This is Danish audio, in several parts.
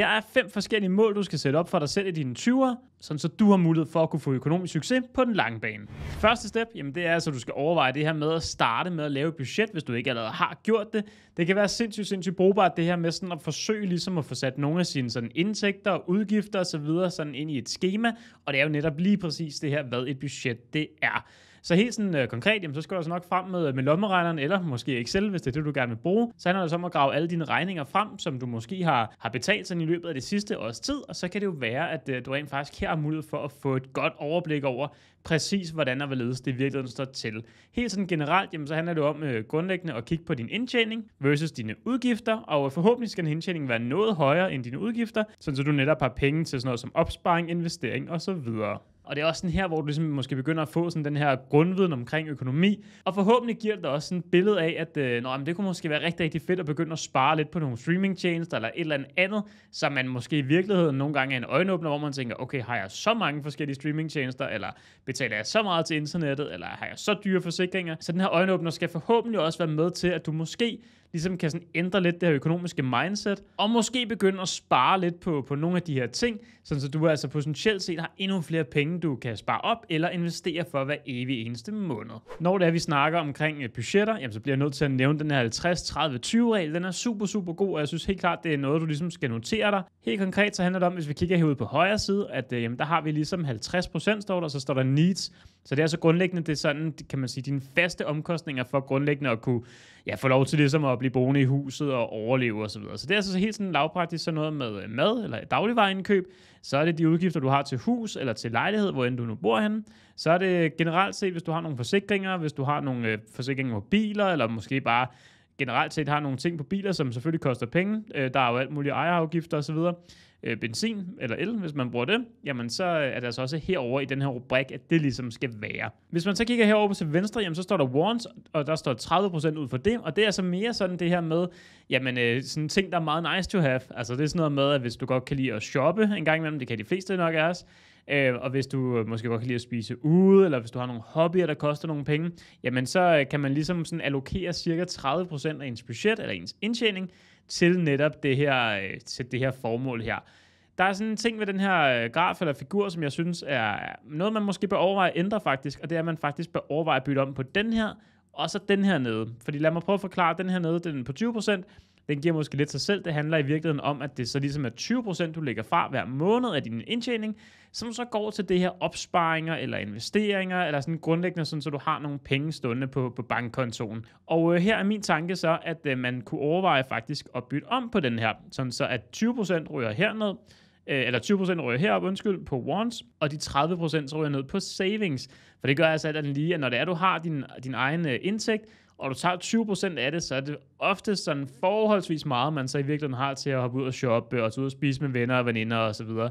Her er fem forskellige mål, du skal sætte op for dig selv i dine 20'er, så du har mulighed for at kunne få økonomisk succes på den lange bane. Første step, jamen det er altså, at du skal overveje det her med at starte med at lave et budget, hvis du ikke allerede har gjort det. Det kan være sindssygt, sindssygt brugbart det her med sådan at forsøge ligesom at få sat nogle af sine sådan indtægter og udgifter osv. sådan ind i et schema, og det er jo netop lige præcis det her, hvad et budget det er. Så helt sådan øh, konkret, jamen, så skal du altså nok frem med, øh, med lommeregneren, eller måske Excel, hvis det er det, du gerne vil bruge. Så handler det om at grave alle dine regninger frem, som du måske har, har betalt sådan i løbet af det sidste års tid, og så kan det jo være, at øh, du rent faktisk her har mulighed for at få et godt overblik over, præcis hvordan og hvorledes det i virkeligheden står til. Helt sådan generelt, jamen, så handler det om øh, grundlæggende at kigge på din indtjening versus dine udgifter, og øh, forhåbentlig skal din indtjening være noget højere end dine udgifter, så du netop har penge til sådan noget som opsparing, investering osv. Og det er også sådan her, hvor du ligesom måske begynder at få sådan den her grundviden omkring økonomi. Og forhåbentlig giver det dig også sådan et billede af, at øh, nå, men det kunne måske være rigtig, rigtig fedt at begynde at spare lidt på nogle streamingtjenester eller et eller andet andet, som man måske i virkeligheden nogle gange er en øjenåbner, hvor man tænker, okay, har jeg så mange forskellige streamingtjenester, eller betaler jeg så meget til internettet, eller har jeg så dyre forsikringer? Så den her øjenåbner skal forhåbentlig også være med til, at du måske ligesom kan sådan ændre lidt det her økonomiske mindset, og måske begynde at spare lidt på, på nogle af de her ting, sådan så du altså potentielt set har endnu flere penge, du kan spare op eller investere for hver evig eneste måned. Når det er, vi snakker omkring øh, budgetter, jamen, så bliver jeg nødt til at nævne den her 50-30-20-regel. Den er super, super god, og jeg synes helt klart, det er noget, du ligesom skal notere dig. Helt konkret så handler det om, hvis vi kigger herude på højre side, at øh, jamen, der har vi ligesom 50% står der, så står der needs, så det er så altså grundlæggende, det er sådan, kan man sige, dine faste omkostninger for grundlæggende at kunne ja, få lov til ligesom at blive boende i huset og overleve osv. Så, så det er altså helt sådan lavpraktisk sådan noget med øh, mad eller dagligvareindkøb. Så er det de udgifter, du har til hus eller til lejlighed, hvor end du nu bor henne. Så er det generelt set, hvis du har nogle forsikringer, hvis du har nogle øh, forsikringer på biler, eller måske bare generelt set har nogle ting på biler, som selvfølgelig koster penge. Øh, der er jo alt mulige ejerafgifter osv øh, benzin eller el, hvis man bruger det, jamen så øh, er det altså også herover i den her rubrik, at det ligesom skal være. Hvis man så kigger herover til venstre, jamen så står der warns, og der står 30% ud for det, og det er altså mere sådan det her med, jamen øh, sådan ting, der er meget nice to have. Altså det er sådan noget med, at hvis du godt kan lide at shoppe en gang imellem, det kan de fleste nok af os, Øh, og hvis du øh, måske godt kan lide at spise ude, eller hvis du har nogle hobbyer, der koster nogle penge, jamen så øh, kan man ligesom sådan allokere cirka 30% af ens budget, eller ens indtjening, til netop det her, øh, til det her formål her. Der er sådan en ting ved den her øh, graf eller figur, som jeg synes er noget, man måske bør overveje at ændre faktisk, og det er, at man faktisk bør overveje at bytte om på den her, og så den her nede. Fordi lad mig prøve at forklare, den her nede, den er på 20%, den giver måske lidt sig selv. Det handler i virkeligheden om, at det så ligesom er 20%, du lægger fra hver måned af din indtjening, som så går til det her opsparinger eller investeringer, eller sådan grundlæggende, sådan, så du har nogle penge stående på, på bankkontoen. Og øh, her er min tanke så, at øh, man kunne overveje faktisk at bytte om på den her, sådan så at 20% ryger herned, øh, eller 20% ryger herop, undskyld, på wants, og de 30% ryger ned på savings. For det gør altså, at den lige, at når det er, du har din, din egen øh, indtægt, og du tager 20% af det, så er det ofte sådan forholdsvis meget, man så i virkeligheden har til at hoppe ud og shoppe, og så ud og spise med venner og veninder og så videre.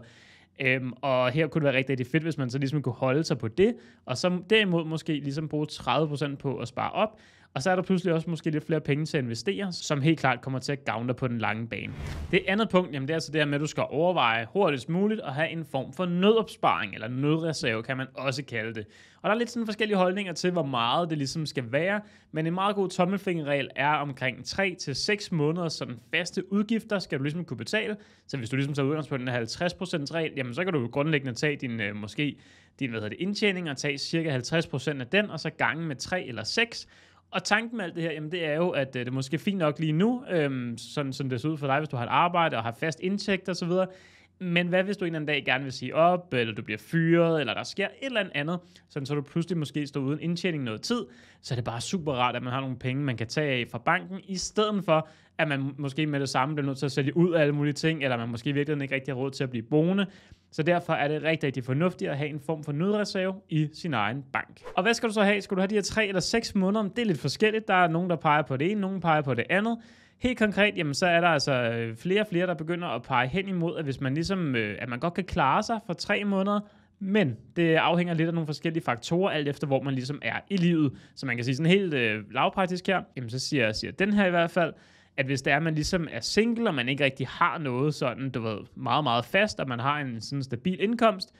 Øhm, og her kunne det være rigtig, rigtig fedt, hvis man så ligesom kunne holde sig på det, og så derimod måske ligesom bruge 30% på at spare op, og så er der pludselig også måske lidt flere penge til at investere, som helt klart kommer til at gavne dig på den lange bane. Det andet punkt, jamen det er altså det her med, at du skal overveje hurtigst muligt at have en form for nødopsparing, eller nødreserve kan man også kalde det. Og der er lidt sådan forskellige holdninger til, hvor meget det ligesom skal være, men en meget god tommelfingerregel er omkring 3-6 måneder, så den faste udgifter skal du ligesom kunne betale. Så hvis du ligesom tager udgangspunkt i 50% regel, jamen så kan du jo grundlæggende tage din øh, måske din hvad hedder det, indtjening og tage cirka 50% af den, og så gange med 3 eller 6, og tanken med alt det her, jamen det er jo, at øh, det er måske fint nok lige nu, øhm, sådan som det ser ud for dig, hvis du har et arbejde og har fast indtægt osv., men hvad hvis du en eller anden dag gerne vil sige op, eller du bliver fyret, eller der sker et eller andet, sådan så du pludselig måske står uden indtjening noget tid, så er det bare super rart, at man har nogle penge, man kan tage af fra banken, i stedet for, at man måske med det samme bliver nødt til at sælge ud af alle mulige ting, eller man måske virkelig ikke rigtig har råd til at blive boende. Så derfor er det rigtig, rigtig fornuftigt at have en form for nødreserve i sin egen bank. Og hvad skal du så have? Skal du have de her 3 eller 6 måneder? Det er lidt forskelligt. Der er nogen, der peger på det ene, nogen peger på det andet. Helt konkret, jamen, så er der altså øh, flere og flere, der begynder at pege hen imod, at hvis man ligesom, øh, at man godt kan klare sig for tre måneder, men det afhænger lidt af nogle forskellige faktorer, alt efter hvor man ligesom er i livet. Så man kan sige sådan helt øh, lavpraktisk her, jamen så siger, siger den her i hvert fald, at hvis det er, at man ligesom er single, og man ikke rigtig har noget sådan, du ved, meget, meget fast, og man har en sådan stabil indkomst,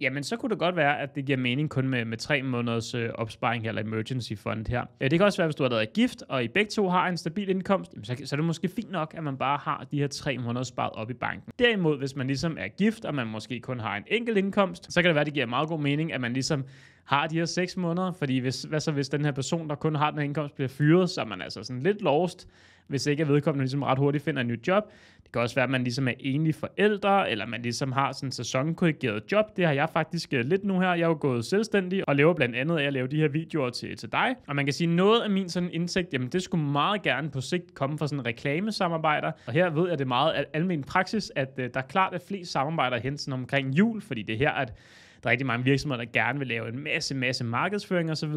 Jamen, så kunne det godt være, at det giver mening kun med, med tre måneders øh, opsparing her, eller emergency fund her. Øh, det kan også være, hvis du har været gift, og I begge to har en stabil indkomst, jamen, så, så er det måske fint nok, at man bare har de her tre måneder sparet op i banken. Derimod, hvis man ligesom er gift, og man måske kun har en enkelt indkomst, så kan det være, at det giver meget god mening, at man ligesom har de her seks måneder? Fordi hvis, hvad så hvis den her person, der kun har den her indkomst, bliver fyret, så er man altså sådan lidt lost, hvis ikke er vedkommende ligesom ret hurtigt finder en ny job. Det kan også være, at man ligesom er enlig forældre, eller man ligesom har sådan en sæsonkorrigeret job. Det har jeg faktisk øh, lidt nu her. Jeg er jo gået selvstændig og laver blandt andet af at lave de her videoer til, til dig. Og man kan sige, at noget af min sådan indsigt, jamen det skulle meget gerne på sigt komme fra sådan reklamesamarbejder. Og her ved jeg det meget al- almen praksis, at øh, der er klart at flest samarbejder hen omkring jul, fordi det er her, at der er rigtig mange virksomheder, der gerne vil lave en masse, masse markedsføring osv.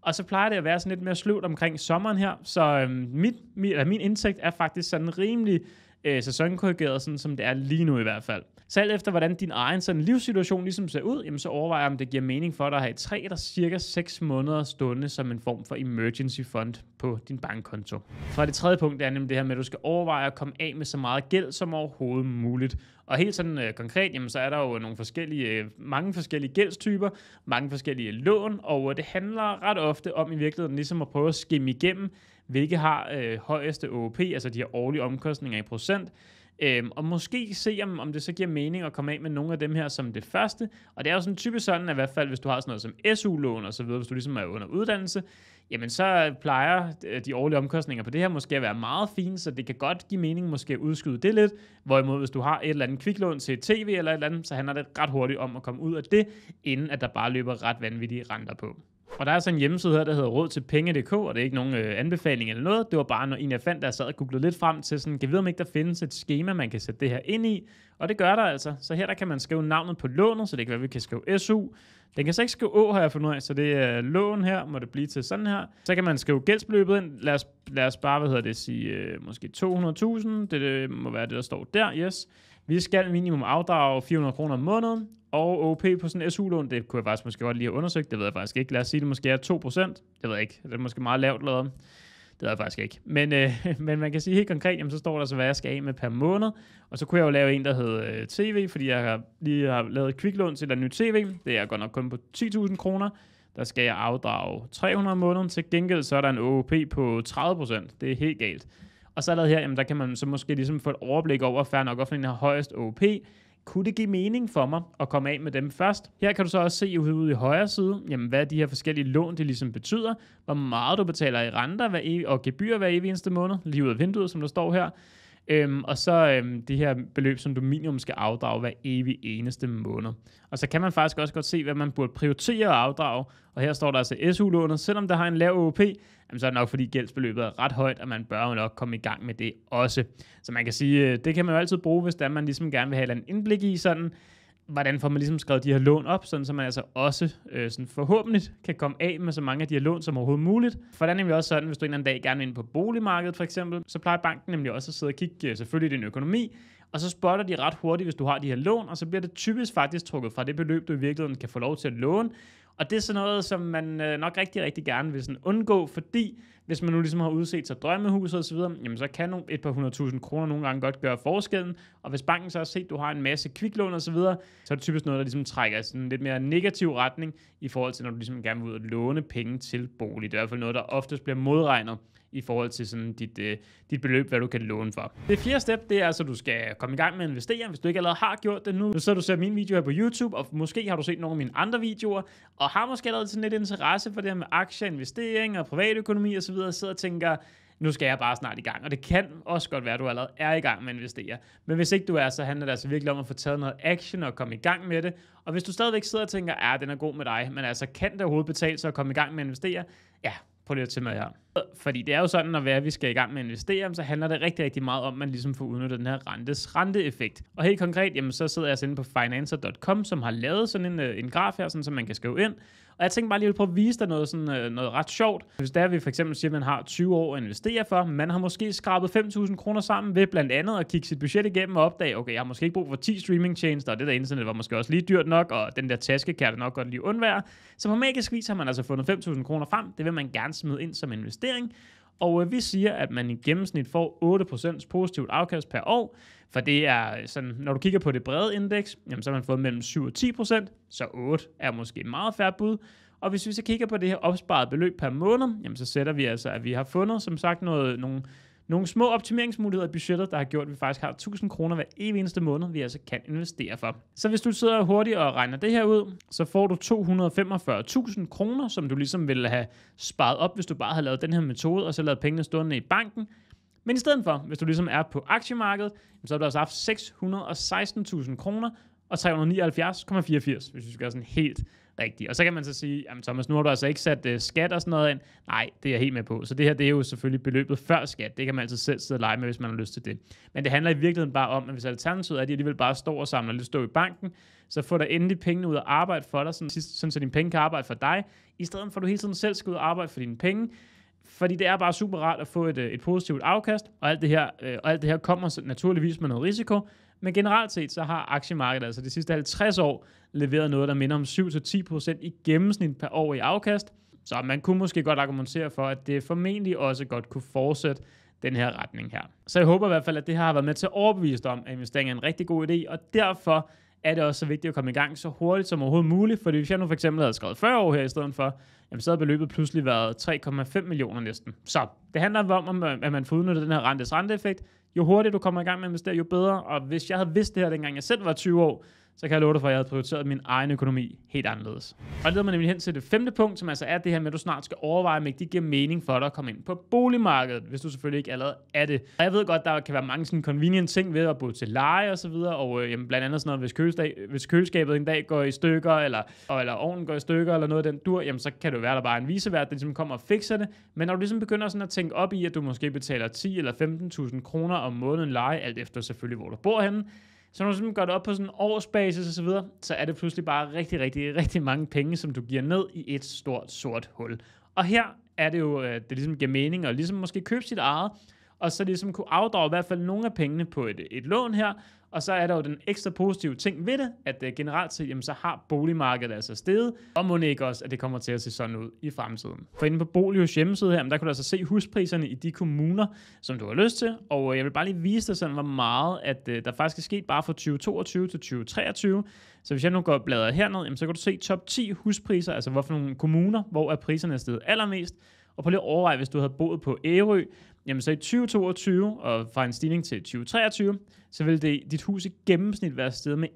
Og så plejer det at være sådan lidt mere sløvt omkring sommeren her, så øhm, mit, mit, eller min indtægt er faktisk sådan rimelig øh, sæsonkorrigeret, sådan som det er lige nu i hvert fald. Så alt efter, hvordan din egen sådan livssituation ligesom ser ud, jamen, så overvejer om det giver mening for dig at have tre eller cirka 6 måneder stående som en form for emergency fund på din bankkonto. For det tredje punkt er nemlig det her med, at du skal overveje at komme af med så meget gæld som overhovedet muligt. Og helt sådan øh, konkret, jamen, så er der jo nogle forskellige, øh, mange forskellige gældstyper, mange forskellige lån, og øh, det handler ret ofte om i virkeligheden ligesom at prøve at skimme igennem, hvilke har øh, højeste OOP, altså de her årlige omkostninger i procent, Øhm, og måske se, om, om det så giver mening at komme af med nogle af dem her som det første. Og det er jo sådan typisk sådan, at i hvert fald hvis du har sådan noget som SU-lån og så videre, hvis du ligesom er under uddannelse, jamen så plejer øh, de årlige omkostninger på det her måske at være meget fine, så det kan godt give mening måske at udskyde det lidt. Hvorimod hvis du har et eller andet kviklån til tv eller et eller andet, så handler det ret hurtigt om at komme ud af det, inden at der bare løber ret vanvittige renter på. Og der er sådan en hjemmeside her, der hedder råd til penge.dk, og det er ikke nogen øh, anbefaling eller noget. Det var bare når en, jeg fandt, der sad og googlede lidt frem til sådan, kan vide, om ikke der findes et schema, man kan sætte det her ind i. Og det gør der altså. Så her der kan man skrive navnet på lånet, så det kan være, vi kan skrive SU. Den kan så ikke skrive Å, har jeg fundet ud af, så det er lån her, må det blive til sådan her. Så kan man skrive gældsbeløbet ind. Lad os, lad os bare, hvad hedder det, sige øh, måske 200.000. Det, det må være det, der står der, yes. Vi skal minimum afdrage 400 kroner om måneden, og OP på sådan en SU-lån, det kunne jeg faktisk måske godt lige have undersøgt, det ved jeg faktisk ikke. Lad os sige, det måske er 2%, det ved jeg ikke, det er måske meget lavt lavet. Det ved jeg faktisk ikke. Men, øh, men man kan sige helt konkret, jamen, så står der så, hvad jeg skal af med per måned. Og så kunne jeg jo lave en, der hed øh, TV, fordi jeg har, lige har lavet kviklån til et nyt TV. Det er godt nok kun på 10.000 kroner. Der skal jeg afdrage 300 om måneden. Til gengæld så er der en OOP på 30%. Det er helt galt. Og så allerede her, jamen, der kan man så måske ligesom få et overblik over, færre nok, hvorfor den har højest OP. Kunne det give mening for mig at komme af med dem først? Her kan du så også se ude i højre side, jamen, hvad de her forskellige lån det ligesom betyder, hvor meget du betaler i renter og gebyr hver evig eneste måned, lige ud af vinduet, som der står her. Øhm, og så øhm, det her beløb, som du minimum skal afdrage hver evig eneste måned. Og så kan man faktisk også godt se, hvad man burde prioritere at afdrage. Og her står der altså SU-lånet, selvom der har en lav OP, jamen, så er det nok fordi gældsbeløbet er ret højt, og man bør jo nok komme i gang med det også. Så man kan sige, øh, det kan man jo altid bruge, hvis det er, man ligesom gerne vil have et indblik i sådan, hvordan får man ligesom skrevet de her lån op, sådan så man altså også øh, sådan forhåbentlig kan komme af med så mange af de her lån som overhovedet muligt. For der er nemlig også sådan, hvis du en eller anden dag gerne vil ind på boligmarkedet for eksempel, så plejer banken nemlig også at sidde og kigge øh, selvfølgelig i din økonomi, og så spotter de ret hurtigt, hvis du har de her lån, og så bliver det typisk faktisk trukket fra det beløb, du i virkeligheden kan få lov til at låne, og det er sådan noget, som man øh, nok rigtig, rigtig gerne vil sådan undgå, fordi hvis man nu ligesom har udset sig drømmehuset osv., jamen så kan et par hundredtusind kroner nogle gange godt gøre forskellen, og hvis banken så har set, at du har en masse kviklån osv., så, videre, så er det typisk noget, der ligesom trækker sådan en lidt mere negativ retning i forhold til, når du ligesom gerne vil ud og låne penge til bolig. Det er i hvert fald noget, der oftest bliver modregnet i forhold til sådan dit, øh, dit beløb, hvad du kan låne for. Det fjerde step, det er altså, at du skal komme i gang med at investere, hvis du ikke allerede har gjort det nu. Så du ser min video her på YouTube, og måske har du set nogle af mine andre videoer, og har måske allerede sådan lidt interesse for det her med aktier, investering og privatøkonomi osv., og sidder og tænker, nu skal jeg bare snart i gang. Og det kan også godt være, at du allerede er i gang med at investere. Men hvis ikke du er, så handler det altså virkelig om at få taget noget action og komme i gang med det. Og hvis du stadigvæk sidder og tænker, ja, den er god med dig, men altså kan det overhovedet betale sig at komme i gang med at investere? Ja, prøv lige at tage med jer. Fordi det er jo sådan, når vi skal i gang med at investere, så handler det rigtig, rigtig meget om, at man ligesom får udnyttet den her rentes renteeffekt. Og helt konkret, jamen, så sidder jeg altså inde på financer.com, som har lavet sådan en, øh, en graf her, sådan, så man kan skrive ind, og jeg tænkte bare lige på at vise dig noget, sådan, øh, noget ret sjovt. Hvis der vi for eksempel siger, at man har 20 år at investere for, man har måske skrabet 5.000 kroner sammen ved blandt andet at kigge sit budget igennem og opdage, okay, jeg har måske ikke brug for 10 streamingtjenester, og det der internet var måske også lige dyrt nok, og den der taske kan jeg nok godt lige undvære. Så på magisk vis har man altså fundet 5.000 kroner frem. Det vil man gerne smide ind som investering. Og øh, vi siger, at man i gennemsnit får 8% positivt afkast per år. For det er sådan, når du kigger på det brede indeks, jamen, så har man fået mellem 7 og 10 procent, så 8 er måske et meget færre bud. Og hvis vi så kigger på det her opsparede beløb per måned, jamen, så sætter vi altså, at vi har fundet, som sagt, noget, nogle, nogle små optimeringsmuligheder i budgettet, der har gjort, at vi faktisk har 1000 kroner hver evig eneste måned, vi altså kan investere for. Så hvis du sidder hurtigt og regner det her ud, så får du 245.000 kroner, som du ligesom ville have sparet op, hvis du bare havde lavet den her metode, og så lavet pengene stående i banken. Men i stedet for, hvis du ligesom er på aktiemarkedet, så har du altså haft 616.000 kroner og 379,84, hvis vi skal gøre sådan helt rigtigt. Og så kan man så sige, jamen Thomas, nu har du altså ikke sat øh, skat og sådan noget ind. Nej, det er jeg helt med på. Så det her, det er jo selvfølgelig beløbet før skat. Det kan man altid selv sidde og lege med, hvis man har lyst til det. Men det handler i virkeligheden bare om, at hvis alternativet er, at de alligevel bare står og samler lidt stå i banken, så får der endelig pengene ud og arbejde for dig, sådan, sådan så dine penge kan arbejde for dig, i stedet for at du hele tiden selv skal ud og arbejde for dine penge, fordi det er bare super rart at få et, øh, et positivt afkast, og alt det her, øh, og alt det her kommer naturligvis med noget risiko, men generelt set, så har aktiemarkedet altså de sidste 50 år leveret noget, der minder om 7-10% i gennemsnit per år i afkast, så man kunne måske godt argumentere for, at det formentlig også godt kunne fortsætte den her retning her. Så jeg håber i hvert fald, at det har været med til at overbevise dig om, at investering er en rigtig god idé, og derfor er det også så vigtigt at komme i gang så hurtigt som overhovedet muligt, fordi hvis jeg nu for eksempel havde skrevet 40 år her i stedet for, jamen så havde beløbet pludselig været 3,5 millioner næsten. Så det handler om, at man får udnyttet den her rentes renteeffekt. Jo hurtigere du kommer i gang med at investere, jo bedre. Og hvis jeg havde vidst det her, dengang jeg selv var 20 år, så kan jeg love dig for, at jeg havde prioriteret min egen økonomi helt anderledes. Og det leder mig nemlig hen til det femte punkt, som altså er det her med, at du snart skal overveje, om ikke det giver mening for dig at komme ind på boligmarkedet, hvis du selvfølgelig ikke allerede er det. Og jeg ved godt, der kan være mange sådan convenient ting ved at bo til leje og så videre, og øh, jamen, blandt andet sådan noget, hvis, køleskab, hvis køleskabet en dag går i stykker, eller, eller ovnen går i stykker, eller noget af den dur, jamen så kan det jo være, der bare er en visevært, der ligesom kommer og fikser det. Men når du ligesom begynder sådan at tænke op i, at du måske betaler 10 eller 15.000 kroner om måneden leje, alt efter selvfølgelig, hvor du bor henne, så når du simpelthen gør det op på sådan en årsbasis og så videre, så er det pludselig bare rigtig, rigtig, rigtig mange penge, som du giver ned i et stort sort hul. Og her er det jo, øh, det ligesom giver mening at ligesom måske købe sit eget, og så ligesom kunne afdrage i hvert fald nogle af pengene på et, et lån her, og så er der jo den ekstra positive ting ved det, at øh, generelt set, jamen, så har boligmarkedet altså steget, og må ikke også, at det kommer til at se sådan ud i fremtiden. For inde på Bolios hjemmeside her, jamen, der kan du altså se huspriserne i de kommuner, som du har lyst til, og øh, jeg vil bare lige vise dig sådan, hvor meget, at uh, der faktisk er sket bare fra 2022 til 2023. Så hvis jeg nu går bladret bladrer herned, jamen, så kan du se top 10 huspriser, altså hvorfor nogle kommuner, hvor er priserne er steget allermest, og prøv lige at overveje, hvis du havde boet på Ærø, jamen så i 2022 og fra en stigning til 2023, så ville det, dit hus i gennemsnit være steget med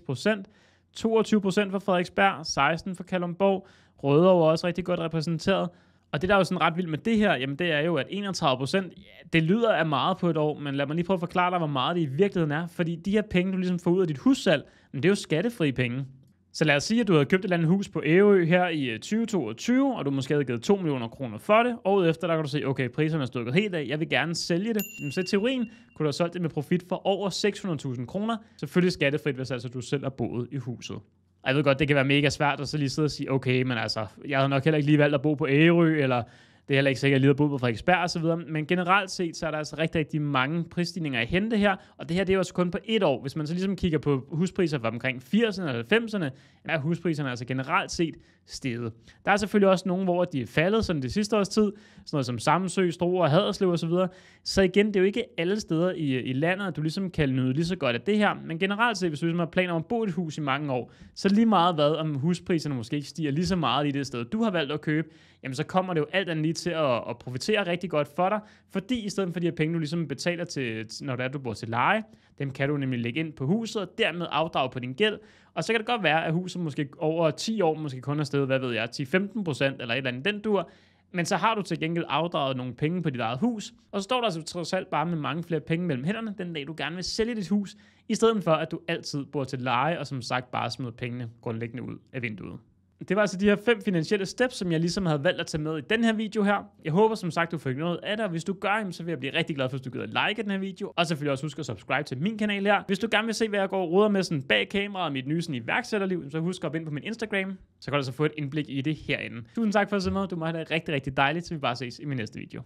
31,6 procent. 22 procent for Frederiksberg, 16 for Kalumborg, Rødovre er også rigtig godt repræsenteret. Og det, der er jo sådan ret vildt med det her, jamen det er jo, at 31 procent, ja, det lyder af meget på et år, men lad mig lige prøve at forklare dig, hvor meget det i virkeligheden er. Fordi de her penge, du ligesom får ud af dit hussalg, men det er jo skattefri penge. Så lad os sige, at du havde købt et eller andet hus på Ærø her i 2022, øh, og du måske havde givet 2 millioner kroner for det. Og efter der kan du se, okay, priserne er stukket helt af, jeg vil gerne sælge det. Så i teorien kunne du have solgt det med profit for over 600.000 kroner. Selvfølgelig skattefrit, hvis altså du selv har boet i huset. Og jeg ved godt, det kan være mega svært at så lige sidde og sige, okay, men altså, jeg havde nok heller ikke lige valgt at bo på Ærø, eller det er heller ikke sikkert, at lider på Frederiksberg og så videre, men generelt set, så er der altså rigtig, rigtig mange prisstigninger at hente her, og det her, det er jo altså kun på et år. Hvis man så ligesom kigger på huspriser fra omkring 80'erne og 90'erne, er huspriserne altså generelt set steget. Der er selvfølgelig også nogle, hvor de er faldet, sådan det sidste års tid, sådan noget som Samsø, Stro og Haderslev og Så, videre. så igen, det er jo ikke alle steder i, i landet, at du ligesom kan nyde lige så godt af det her, men generelt set, hvis du ligesom har planer om at bo i et hus i mange år, så lige meget hvad, om huspriserne måske ikke stiger lige så meget i det sted, du har valgt at købe, jamen så kommer det jo alt andet lige til at, at profitere rigtig godt for dig, fordi i stedet for de her penge, du ligesom betaler til, når det er, du bor til leje, dem kan du nemlig lægge ind på huset, og dermed afdrage på din gæld, og så kan det godt være, at huset måske over 10 år, måske kun har stedet, hvad ved jeg, 10-15 procent eller et eller andet, den dur, men så har du til gengæld afdraget nogle penge på dit eget hus, og så står der altså trods alt bare med mange flere penge mellem hænderne, den dag du gerne vil sælge dit hus, i stedet for at du altid bor til leje, og som sagt bare smider pengene grundlæggende ud af vinduet. Det var altså de her fem finansielle steps, som jeg ligesom havde valgt at tage med i den her video her. Jeg håber som sagt, du fik noget af det, og hvis du gør, så vil jeg blive rigtig glad for, hvis du gider like den her video. Og selvfølgelig også husk at subscribe til min kanal her. Hvis du gerne vil se, hvad jeg går og ruder med sådan bag kameraet og mit nye sådan iværksætterliv, så husk at gå ind på min Instagram, så kan du altså få et indblik i det herinde. Tusind tak for at se med. Du må have det rigtig, rigtig dejligt, så vi bare ses i min næste video.